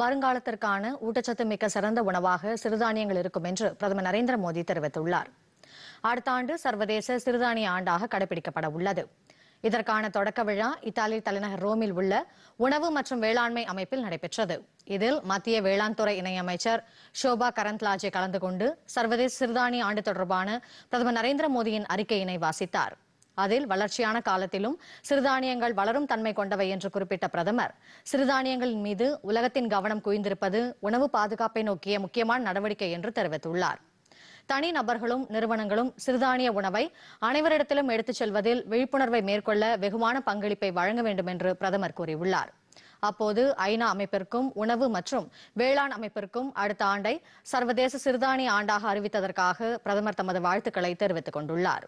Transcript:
வருங்காலத்திற்கான ஊட்டச்சத்து மிக்க சிறந்த உணவாக சிறுதானியங்கள் இருக்கும் என்று பிரதமர் நரேந்திர மோடி தெரிவித்துள்ளார் அடுத்த ஆண்டு சர்வதேச சிறுதானிய ஆண்டாக கடைபிடிக்கப்பட உள்ளது இதற்கான தொடக்க விழா இத்தாலி தலைநகர் ரோமில் உள்ள உணவு மற்றும் வேளாண்மை அமைப்பில் நடைபெற்றது இதில் மத்திய வேளாண் துறை இணையமைச்சர் ஷோபா கரந்த்லாஜே கலந்து கொண்டு சர்வதேச சிறுதானிய ஆண்டு தொடர்பான பிரதமர் நரேந்திர மோடியின் அறிக்கையினை வாசித்தாா் அதில் வளர்ச்சியான காலத்திலும் சிறுதானியங்கள் வளரும் தன்மை கொண்டவை என்று குறிப்பிட்ட பிரதமர் சிறுதானியங்களின் மீது உலகத்தின் கவனம் குவிந்திருப்பது உணவு பாதுகாப்பை நோக்கிய முக்கியமான நடவடிக்கை என்று தெரிவித்துள்ளார் தனி நபர்களும் நிறுவனங்களும் சிறுதானிய உணவை அனைவரிடத்திலும் எடுத்துச் செல்வதில் விழிப்புணர்வை மேற்கொள்ள வெகுமான பங்களிப்பை வழங்க வேண்டும் என்று பிரதமர் கூறியுள்ளார் அப்போது ஐநா அமைப்பிற்கும் உணவு மற்றும் வேளாண் அமைப்பிற்கும் அடுத்த ஆண்டை சர்வதேச சிறுதானிய ஆண்டாக அறிவித்ததற்காக பிரதமர் தமது வாழ்த்துக்களை தெரிவித்துக் கொண்டுள்ளாா்